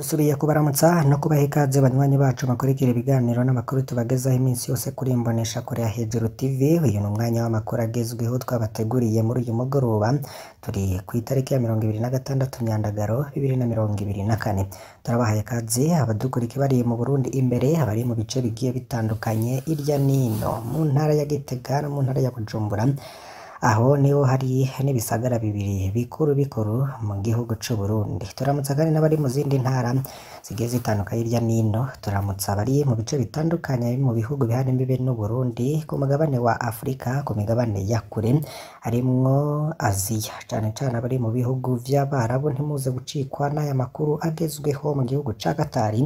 dusubiye kubaramutsa no kubaha ikaze banywanyi bacu bakurikira ibiganiro n'amakuru tubagezaho iminsi yose kuri imbonesha kure ya hejuru tv uyu ni umwanya w'amakuru agezweho twabateguriye muri uyu mugoroba turi ku itariki ya mirongo ibiri na gatandatu myandagaro bibiri na mirongo ibiri na kane turabahaye ikaze abadukurikira bari mu burundi imbere abari mu bice bigiye bitandukanye hirya no hino mu ntara ya gitega no mu ntara ya bujumbura aho niho hari n'ibisagara bibiri bikuru bikuru mu gihugu cy'u Burundi turamutsa kandi n'abari mu zindi ntara zigiye zitandukanye hirya n'ino turamutsa abari mu bice bitandukanye mu bihugu bihari imbibe n'u Burundi ku mugabane wa Afurika ku migabane ya kure harimwo Aziya cyane cyane abari mu bihugu by'Abarabu ntimuze gucikwa n'aya makuru agezweho mu gihugu cya Katari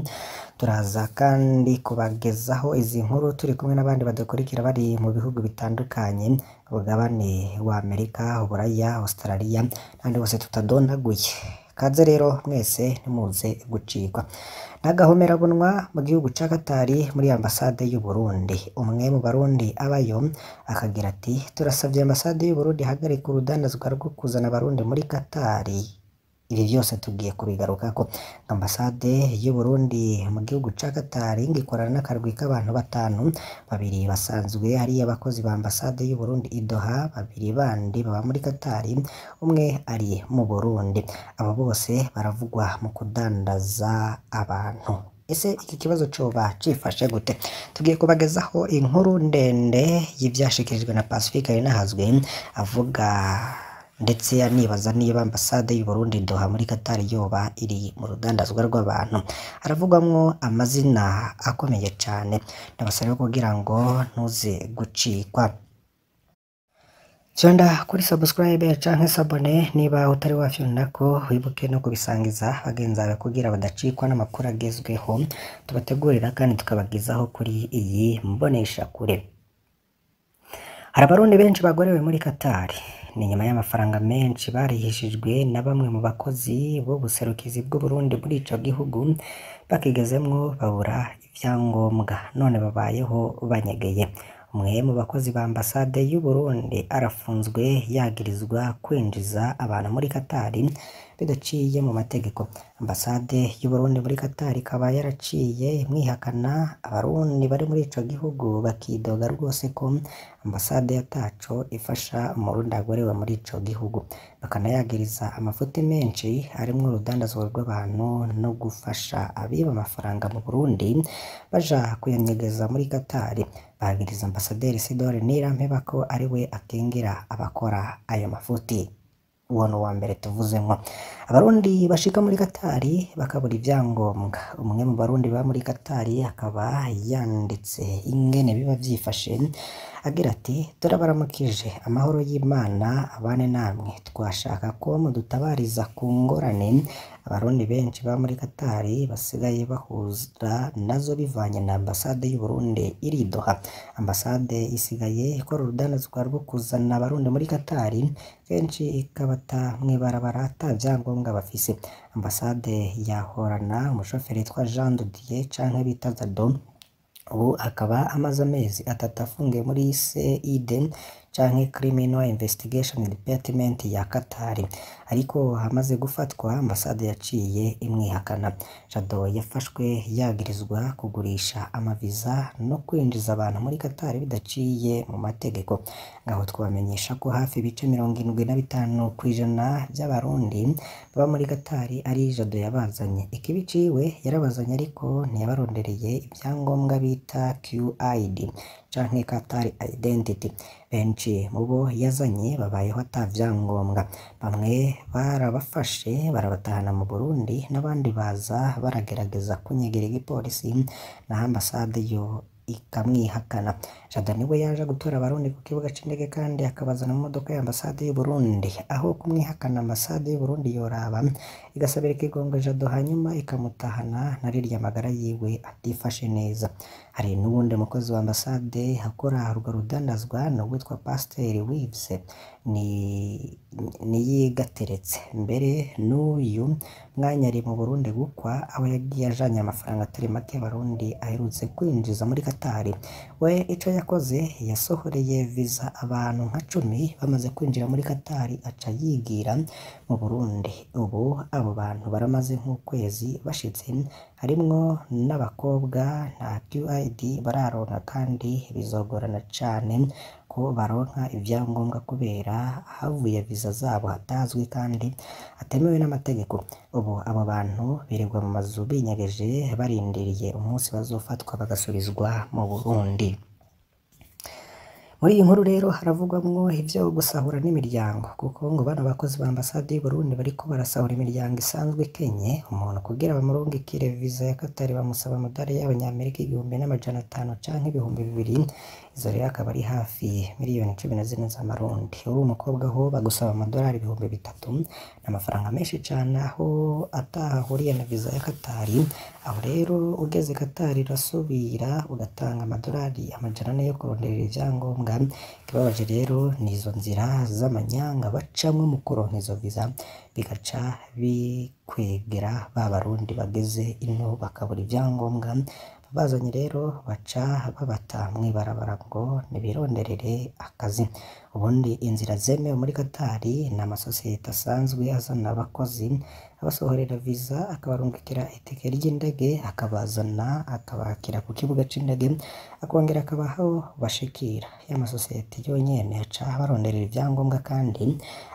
turaza kandi kubagezaho izi nkuru turi kumwe n'abandi badukurikira bari mu bihugu bitandukanye umugabane wa Amerika, Uburaya, Australia n'ahandi hose tutadondaguye kaze rero mwese ntimuze gucikwa n'agahomerabunwa mu gihugu cya Katari muri ambasade y'u Burundi umwe mu barundi abayo akagira ati turasabye ambasade y'u Burundi ihagarika urudandazwa rwo kuzana abarundi muri Katari ibi byose tugiye kubigaruka ko ambasade y'u Burundi mu gihugu cya Katari ngikorana n'akarwi k'abantu batanu babiri basanzwe ari abakozi ba ambasade y'u Burundi i Doha babiri bandi baba muri Katari umwe ari mu Burundi aba bose baravugwa mu kudandaza abantu ese iki kibazo cyoba cyifashe gute tugiye kubagezaho inkuru ndende y'ibyashyikirijwe na Pacifique Habinahazwe avuga ndetse anibaza niba ambasade y'u Burundi i Doha muri Qatar yoba iri mu rudandazwa rw'abantu haravugwamwo amazina akomeye cyane ndabasaba kugira ngo ntuze gucikwa cyanda kuri subscribe canke sabone niba utari wafyonera ko wibuke no kubisangiza bagenzaga kugira badacikwa n'amakuru agezweho tubategurira kandi tukabagezaho kuri iyi mbonesha kure hari abarundi benshi bagorewe muri Qatar ni nyuma y'amafaranga menshi barihishijwe na bamwe mu bakozi b'ubuserukizi bw'uburundi muri icyo gihugu bakigezemo babura ibyangombwa. none babayeho banyegeye umwe mu bakozi ba ambasade y'uburundi arafunzwe yagirizwa kwinjiza abantu muri Qatar bidaciye mu mategeko Ambasade y'Uburundi muri Qatar ikaba yaraciye mwihakana abarundi bari muri icyo gihugu bakidoga rwose ko ambasade yataco ifasha umurundi agorewe muri icyo gihugu, bakanayagiriza amafuti menshi harimo urudandazwa rw'abantu no gufasha abiba amafaranga mu Burundi baja kuyanyegeza muri Qatar, bagiriza ambasaderi Sidore Nirampeba ko ari we akingira abakora ayo mafuti. uwo ni mbere tuvuzemo abarundi bashika muri katari bakabura ibyangombwa umwe mu barundi ba muri katari akaba yanditse ingene biba byifashe Agira ati “Turabaramukije amahoro y'Imana abane namwe twashaka ko mudutabariza ku ngorane Abarundi benshi ba muri Qatar basigaye bahuza nazo bivanye na Ambasade y'u Burundi iri i Doha Ambasade isigaye ikora urudanazwa rwo kuzana abarundi muri Qatar kenshi ikabata mu ibarabara ata byangombwa bafise Ambasade yahorana umushoferi yitwa Jean de Dieu canke bita Dado ubu akaba amaze amezi atatu afungiwe muri CEDN canke Criminal Investigation Department ya Qatar ariko hamaze gufatwa ambasade yaciye imwihakana Jado yafashwe yagirizwa kugurisha amaviza no kwinjiza abantu muri Qatar bidaciye mu mategeko ngaho twamenyesha ko hafi ibice mirongo indwi na bitanu ku ijana by'abarundi baba muri Qatar ari Jado yabazanye ikibi ciwe yarabazanye ariko ntiyabarondereye ibyangombwa bita QID canke Qatar Identity benshi mu bo yazanye babayeho atavyangombwa bamwe barabafashe barabatahana mu Burundi n'abandi baza baragerageza kunyegera igipolisi na ambasade yo ikamwihakana Jada niwe yaje gutora abarundi ku kibuga cyindege kandi akabazana mu modoka ya y'u Burundi aho kumwihakana ambasade y'u Burundi yoraba igasabira ikigongo Jado hanyuma ikamutahana na rirya magara yiwe atifashe neza hari n'uwundi mukozi w'ambasade akora urwo rudandazwa ni uwitwa pasiteri wivuze niyigateretse mbere n'uyu mwanya ari mu burundi gukwa aho yagiye ajanye amafaranga atari make abarundi aherutse kwinjiza muri katari we icyo yakoze yasohoreye viza abantu nka cumi bamaze kwinjira muri katari aca yigira mu burundi ubu abo bantu baramaze nk'ukwezi bashitse harimwo n'abakobwa nta qid bararonka kandi bizogorana cane ko baronka ivyangombwa kubera havuye viza zabo hatazwi kandi atemewe n'amategeko ubu abo bantu birirwa mu mazu binyegeje barindiriye umunsi bazofatwa bagasubizwa mu Burundi muri iyi nkuru rero haravugwamo ibyo gusahura n'imiryango kuko ngo bano bakozi ba ambasade y’i Burundi bariko barasahura imiryango isanzwe ikenye umuntu kugira bamurungikire viza ya Qatar bamusaba amadolari y'abanyamerika igihumbi n'amajana atanu canke ibihumbi bibiri izo akaba ari hafi miliyoni cumi na zine z'amarundi uri umukobwa aho bagusaba amadolari ibihumbi bitatu ni amafaranga menshi cyane aho atahuriye na viza ya katari aho rero ugeze katari irasubira ugatanga amadolari amajana ane yo kurondera ibyangombwa ikibabaje rero ni izo nzira z'amanyanga bacamo mu kuronka izo viza bigaca bikwegera ba barundi bageze ino bakabura ibyangombwa Bazanye rero baca babata mu ibarabara ngo nibironderere akazi ubundi inzira zemewe muri Qatar ni amasosiyete asanzwe azana abakozi abasohorera visa akabarungikira itike ry'indege akabazana akabakira ku kibuga cy'indege akongera akabaho bashikira ya masosiyete yonyine aca abaronderera ibyangombwa kandi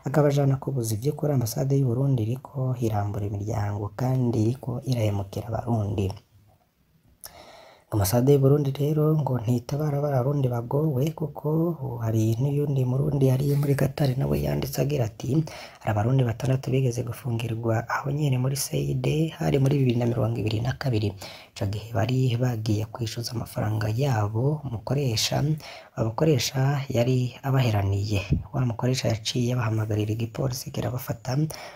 akabajana kubuza ibyo kuri ambasade y'u Burundi iriko irambura imiryango kandi iriko irahemukira abarundi Ambasade y'u Burundi rero ngo ntitabara bariya bagowe kuko hari n'uyundi Murundi yari muri Qatar nawe yanditse agira ati hari Abarundi batandatu bigeze gufungirwa aho nyene muri Seide hari muri bibiri na mirongo ibiri na kabiri ico gihe bari bagiye kwishuza amafaranga yabo umukoresha abakoresha yari abaheraniye wa mukoresha yaciye abahamagarira igipolisi kirabafata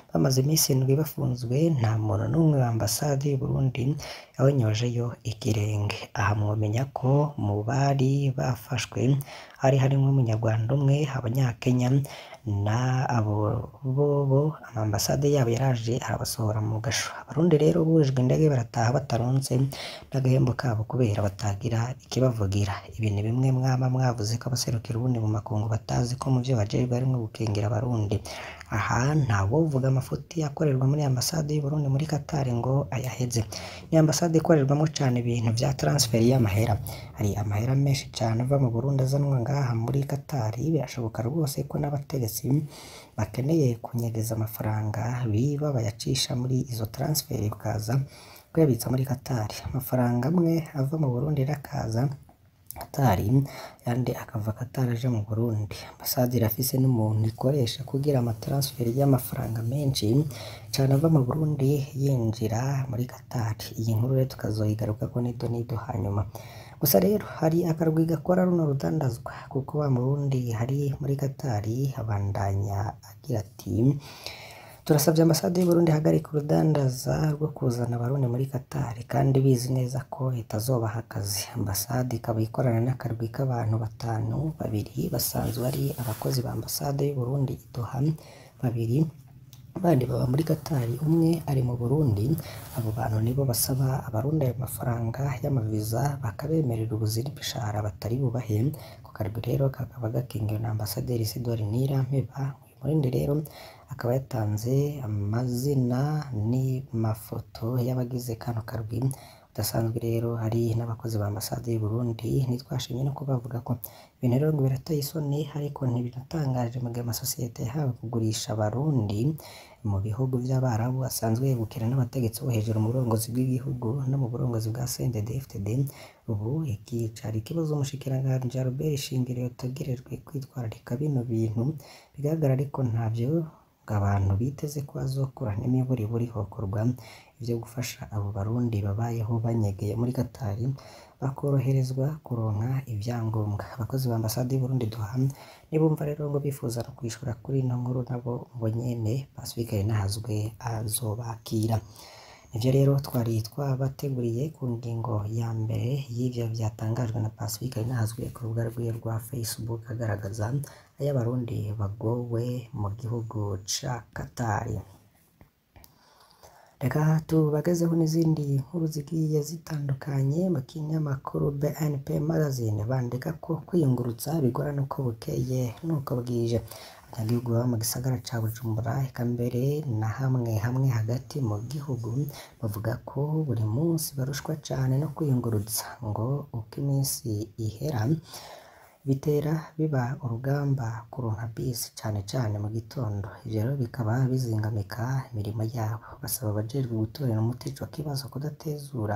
bamaze iminsi indwi bafunzwe nta muntu n'umwe wa ambasade y'u Burundi yabonyojeyo ikirenge aha mwamenya ko mu bari bafashwe hari harimo umunyarwanda umwe abanyakenya na abo bo Ambasade yabo yaraje arabasohora mu gasho abarundi rero bujijwe indege barataha bataronse n'agahembo kabo kubera batagira ikibavugira ibi ni bimwe mwaba mwavuze ko abaserukira ubundi mu makungu batazi ko mu byo bajejwe harimwo gukengera abarundi aha uvuga amafuti akorerwa muri ambasade y'uburundi muri Qatar ngo ayaheze ni ambasade ikorerwamo cyane ibintu bya transfer y'amahera hari amahera menshi cyane ava mu Burundi azanwa ngaha muri Qatar birashoboka rwose ko n'abategetsi abayobozi bakeneye kunyegeza amafaranga biba bayacisha muri izo transfert bakaza kuyabitsa muri Qatar; amafaranga amwe ava mu Burundi n'akaza Qatar yandi akava Qatar aje mu Burundi ambasade irafise n'umuntu ikoresha kugira amatransfer y'amafaranga menshi cane ava mu Burundi yinjira muri Qatar iyi nkuru rero tukazoyigarukako nito nito hanyuma gusa rero hari akarwi gakora runo rudandazwa kuko wa murundi hari muri Qatar abandanya agira ati turasabye ambasade y'uburundi ihagarika urudandaza rwo kuzana abarundi muri katari kandi bizi neza ko itazobaha akazi ambasade ikaba ikorana n'akarwi k'abantu batanu babiri basanzwe ari abakozi ba ambasade y'uburundi idoha babiri abandi baba muri katari umwe ari mu burundi abo bantu nibo basaba abarundi ayo mafaranga y'amaviza bakabemerera ubuzira imishahara batari bubahe ku karwi rero kakaba gakingiwe na ambasaderi sidori nira Umurindi rero akaba yatanze amazina n'amafoto y'abagize kano karwi. Budasanzwe rero hari n'abakozi ba ambasade y'u Burundi ntitwashimye no kubavuga ko ibintu rero ngo birateye isoni ariko ntibinatangaje mu gihe amasosiyete yahawe kugurisha abarundi mu bihugu by'abarabu asanzwe yegukira n'abategetsi bo hejuru mu burongozi bw'igihugu no mu burongozi bwa CNDD-FDD ubu ikicara ikibazo umushikiranganji Albert Shingiro yategerejwe kwitwararika bino bintu bigaragara ariko ntabyo abantu biteze ko azokora n'imiburiburi hokorwa byo gufasha abo Barundi babayeho banyegeye muri Qatar bakoroherezwa kuronka ibyangombwa abakozi ba Ambasade y'u duhamye nibumva rero ngo bifuza no kwishura kuri ino nkuru nabo ngo nyene basubikane nahazwe azobakira nivyo rero twari twabateguriye ku ngingo ya mbere y'ivyo byatangajwe na Pacifique nahazwe ku rubuga rwiwe rwa Facebook agaragaza ay'abarundi bagowe mu gihugu ca Qatar reka tubagezeho n'izindi nkuru zigiye zitandukanye mu kinyamakuru BNP Magazine bandika ko kwiyungurutsa bigorana uko bukeye n'uko bwije abanyagihugu baba mu gisagara cya Bujumbura eka mbere na hamwe hamwe hagati mu gihugu bavuga ko buri munsi barushwa cyane no kwiyungurutsa ngo uko iminsi ihera bitera biba urugamba kuronka bisi cyane cyane mu gitondo ivyo rero bikaba bizingamika imirimo yabo, basaba abajejwe gutorera umuti ico kibazo kudatezura.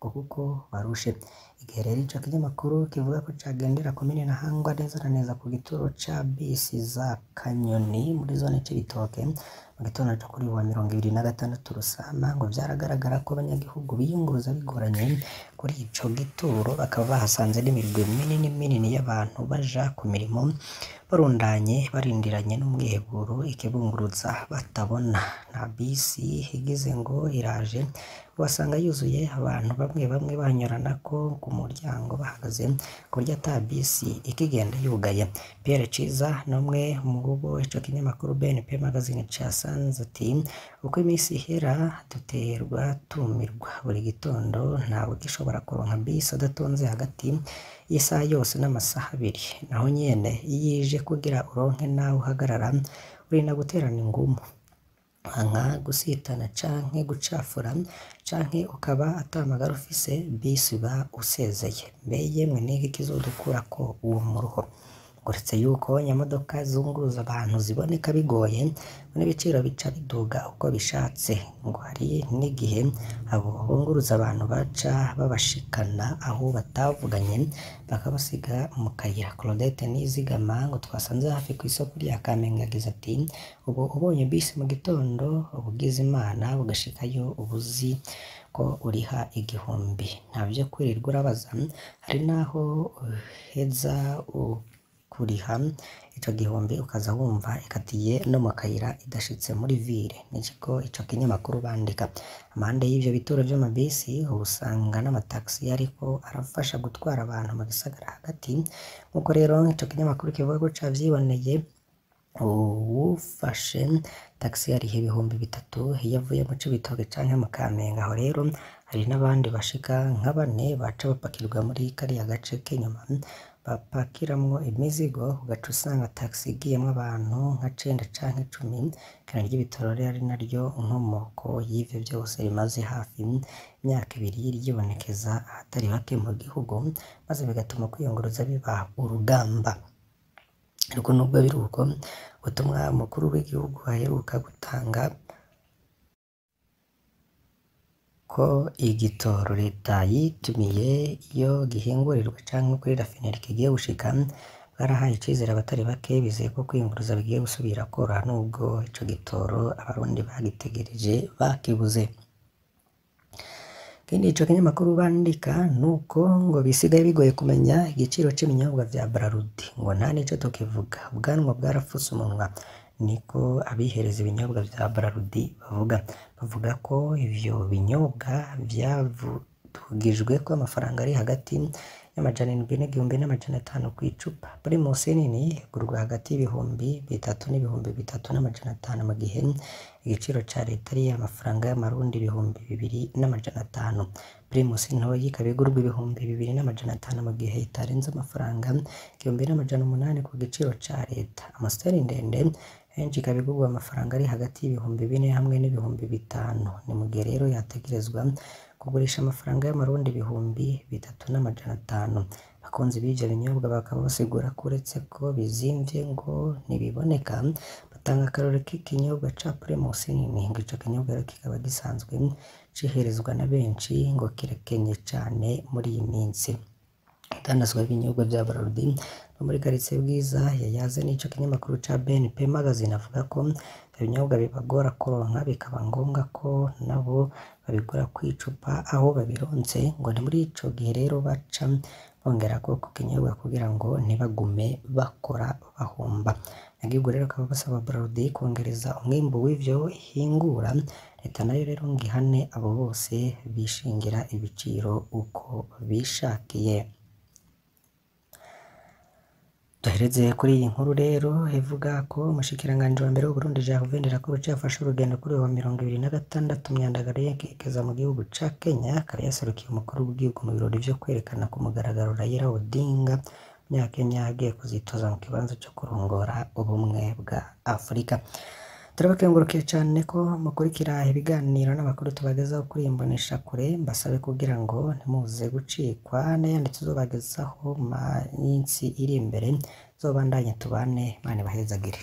ngo kuko barushe igihe rero ico kinyamakuru kivuga ko cagendera komine Ntahangwa neza na neza ku gituro cya bisi za Kanyoni muri zone Cibitoke mu gitondo cyo kuri wa mirongo ibiri na gatandatu Rusama ngo byaragaragara ko abanyagihugu biyunguruza bigoranye kuri icyo gituro bakaba bahasanze n'imirwi minini minini y'abantu baja ku mirimo barundanye barindiranye n'umwiheburo ikibunguruza batabona na bisi igize ngo iraje uhasanga yuzuye abantu bamwe bamwe banyurana ko ku muryango bahagaze ku buryo ata bisi ikigenda yugaye Pierre Ciza ni umwe mu rugo ico kinyamakuru BNP Magazine casanze ati uko iminsi ihera duterwa tumirwa buri gitondo ntawe gishobora kuronka bisi adatonze hagati y'isaha yose n'amasaha abiri naho nyene yije kugira uronke naho uhagarara uri na guterana ingumu nka gusitana canke gucafura canke ukaba atamagara ufise bisi uba usezeye, mbe yemwe niki kizodukura ko uwo muruho. uretse yuko inyamodoka zunguruza abantu ziboneka bigoye n'ibiciro bica biduga uko bishatse ngo hari n'igihe abo bunguruza abantu baca babashikana aho batavuganye bakabasiga mu kayira Claudette Nizigama ngo twasanze hafi ku isoko rya Kamenge yagize ati ubu ubonye bisi mu gitondo uba ugize imana ugashikayo ubuzi ko uriha igihumbi nta ntabyo kwirirwa urabaza hari n'aho uheza kuriha icyo gihumbi ukaza wumva ikatiye no mu kayira idashitse muri vire niko icyo kinyamakuru bandika amande y'ibyo bituro by'amabisi usanga n'amatagisi ariko arafasha gutwara abantu mu gisagara hagati nk'uko rero icyo kinyamakuru kivuga gutya byiboneye uwufashe tagisi yariha ibihumbi bitatu iyo avuye mu Cibitoke cyangwa mu Kamenge aho rero hari n'abandi bashika nka bane baca bapakirwa muri kariya gace k'inyuma bapakiramo imizigo ugaca usanga taxi igiyemo abantu nka cenda canke icumi kandi ry'ibitoro rero ari naryo nkomoko y'ivyo byose rimaze hafi imyaka ibiri ryibonekeza ahatari hake mu gihugu maze bigatuma kwiyunguruza biba urugamba ariko nubwo biri uko ubutumwa mukuru w'igihugu aheruka gutanga ko igitoro leta yitumiye iyo gihingurirwa canke kuri rafineri kigiye gushika barahaye icyizere abatari bake bizeye ko kwiyunguruza bigiye gusubira kora nubwo icyo gitoro abarundi bagitegereje bakibuze ikindi icyo kinyamakuru bandika nuko ngo bisigaye bigoye kumenya igiciro c'ibinyobwa bya Bralirwa ngo nta nico tukivuga ubwanwa bwarafutse umunwa niko abihereza ibinyobwa bya Bralirwa bavuga bavuga ko ibyo binyobwa vyadugijwe ko amafaranga ari hagati y'amajana indwi n'igihumbi n'amajana atanu kw'icupa Primus nini igurwa hagati y'ibihumbi bitatu n'ibihumbi bitatu n'amajana atanu mu gihe igiciro cya leta ari amafaranga y'amarundi ibihumbi bibiri n'amajana atanu Primus ntoyi ikaba igurwa ibihumbi bibiri n'amajana atanu mu gihe itarenze amafaranga igihumbi n'amajana umunani ku giciro cya leta Amstel ndende henshi ikaba igurwa amafaranga ari hagati y'ibihumbi bine hamwe n'ibihumbi bitanu ni mu gihe rero yategerezwa kugurisha amafaranga y'amarundi ibihumbi bitatu n'amajana atanu abakunzi b'ibyo binyobwa bakaba basigura ko uretse ko bizimvye ngo ntibiboneka batanga akarore k'ikinyobwa ca Primus nini ngo ico kinyobwa kikaba gisanzwe ciherezwa na benshi ngo kirakenye cane muri iyi minsi idandazwa ry'ibinyobwa bya Bararudi no muri karitsiye Bwiza yayaze n'icyo kinyamakuru ca BNP Magazine avuga ko ibinyobwa bibagora kuronka bikaba ngombwa ko nabo babigura ku icupa aho babironse ngo ni muri ico gihe rero baca bongerako ku kinyobwa kugira ngo ntibagume bakora bahomba nagibwo rero akaba basaba Bararudi kongereza umwimbu w'ivyo ihingura leta nayo rero ngo ihane abo bose bishingira ibiciro uko bishakiye duhereze kuri iyi nkuru rero ivuga ko umushikiranganji wa mbere w'uburundi Gervais Ndirakomeje yafashe urugendo kuri wa mirongo ibiri na gatandatu myandagaro yerekeza mu gihugu ca Kenya akaba yaserukiye umukuru w'igihugu mu birori byo kwerekana ku mugaragaro Raila Odinga umunyakenya agiye kuzitoza mu kibanza cyo kurongora ubumwe bwa Afurika turabakengurukira cyane ko mukurikira ibiganiro n'amakuru tubagezaho kuri iyi mboneshakure mbasabe kugira ngo ntimuze gucikwa n'ayandi tuzobagezaho mu minsi iri imbere zobandanye tubane mane bahezagire